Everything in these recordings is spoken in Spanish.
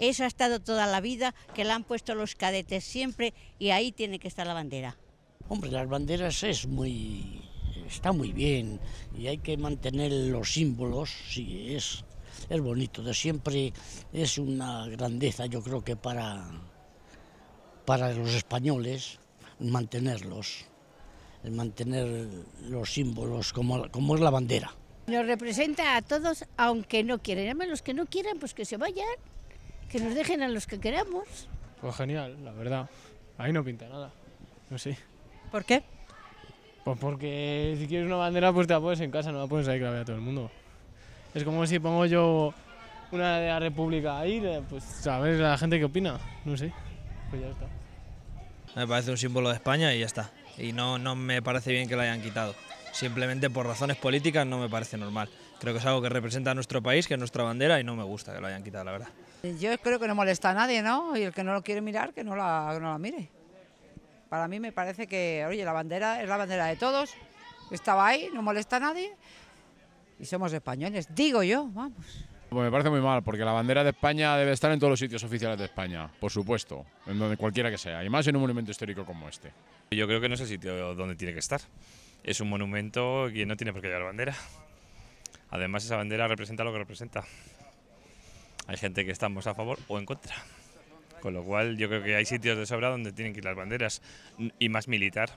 Eso ha estado toda la vida, que la han puesto los cadetes siempre y ahí tiene que estar la bandera. Hombre, las banderas es muy... está muy bien y hay que mantener los símbolos, sí, es, es bonito. De siempre es una grandeza, yo creo que para, para los españoles mantenerlos, mantener los símbolos como, como es la bandera. Nos representa a todos, aunque no quieran. ...a los que no quieran, pues que se vayan que nos dejen a los que queremos. Pues genial, la verdad. Ahí no pinta nada. No sé. ¿Por qué? Pues porque si quieres una bandera, pues te la pones en casa, no la pones ahí que la vea todo el mundo. Es como si pongo yo una de la República ahí, pues a ver la gente qué opina. No sé. Pues ya está. Me parece un símbolo de España y ya está. Y no, no me parece bien que la hayan quitado. Simplemente por razones políticas no me parece normal creo que es algo que representa a nuestro país, que es nuestra bandera y no me gusta que lo hayan quitado, la verdad. Yo creo que no molesta a nadie, ¿no? Y el que no lo quiere mirar, que no la, la mire. Para mí me parece que, oye, la bandera es la bandera de todos, estaba ahí, no molesta a nadie y somos españoles, digo yo, vamos. Pues me parece muy mal, porque la bandera de España debe estar en todos los sitios oficiales de España, por supuesto, en donde cualquiera que sea, y más en un monumento histórico como este. Yo creo que no es el sitio donde tiene que estar. Es un monumento que no tiene por qué llevar bandera. Además, esa bandera representa lo que representa. Hay gente que estamos a favor o en contra. Con lo cual, yo creo que hay sitios de sobra donde tienen que ir las banderas. Y más militar,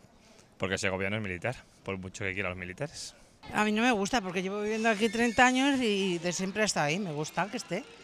porque ese gobierno es militar, por mucho que quieran los militares. A mí no me gusta, porque llevo viviendo aquí 30 años y de siempre hasta ahí. Me gusta que esté.